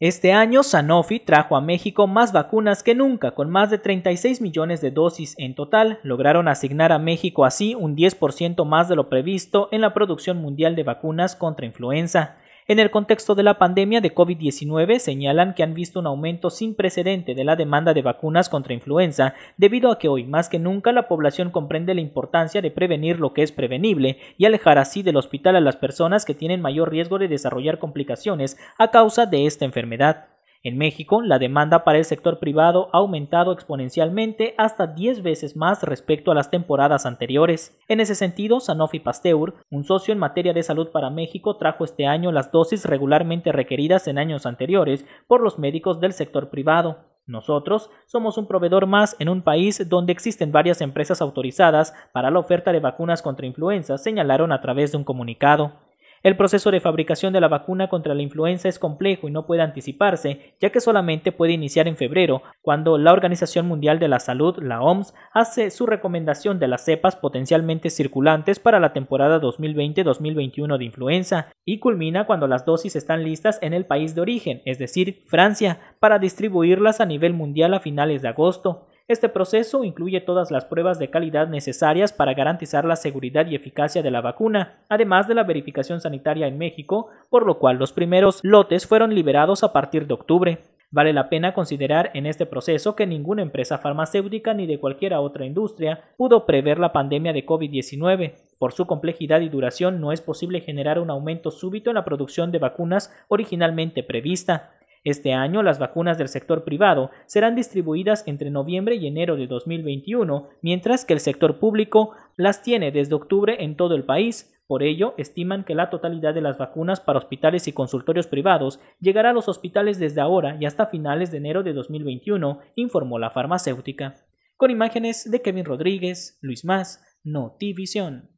Este año Sanofi trajo a México más vacunas que nunca, con más de 36 millones de dosis en total. Lograron asignar a México así un 10% más de lo previsto en la producción mundial de vacunas contra influenza. En el contexto de la pandemia de COVID-19 señalan que han visto un aumento sin precedente de la demanda de vacunas contra influenza, debido a que hoy más que nunca la población comprende la importancia de prevenir lo que es prevenible y alejar así del hospital a las personas que tienen mayor riesgo de desarrollar complicaciones a causa de esta enfermedad. En México, la demanda para el sector privado ha aumentado exponencialmente hasta 10 veces más respecto a las temporadas anteriores. En ese sentido, Sanofi Pasteur, un socio en materia de salud para México, trajo este año las dosis regularmente requeridas en años anteriores por los médicos del sector privado. Nosotros somos un proveedor más en un país donde existen varias empresas autorizadas para la oferta de vacunas contra influenza, señalaron a través de un comunicado. El proceso de fabricación de la vacuna contra la influenza es complejo y no puede anticiparse, ya que solamente puede iniciar en febrero, cuando la Organización Mundial de la Salud, la OMS, hace su recomendación de las cepas potencialmente circulantes para la temporada 2020-2021 de influenza, y culmina cuando las dosis están listas en el país de origen, es decir, Francia, para distribuirlas a nivel mundial a finales de agosto. Este proceso incluye todas las pruebas de calidad necesarias para garantizar la seguridad y eficacia de la vacuna, además de la verificación sanitaria en México, por lo cual los primeros lotes fueron liberados a partir de octubre. Vale la pena considerar en este proceso que ninguna empresa farmacéutica ni de cualquier otra industria pudo prever la pandemia de COVID-19. Por su complejidad y duración no es posible generar un aumento súbito en la producción de vacunas originalmente prevista. Este año las vacunas del sector privado serán distribuidas entre noviembre y enero de 2021, mientras que el sector público las tiene desde octubre en todo el país. Por ello, estiman que la totalidad de las vacunas para hospitales y consultorios privados llegará a los hospitales desde ahora y hasta finales de enero de 2021, informó la farmacéutica. Con imágenes de Kevin Rodríguez, Luis Más, Notivisión.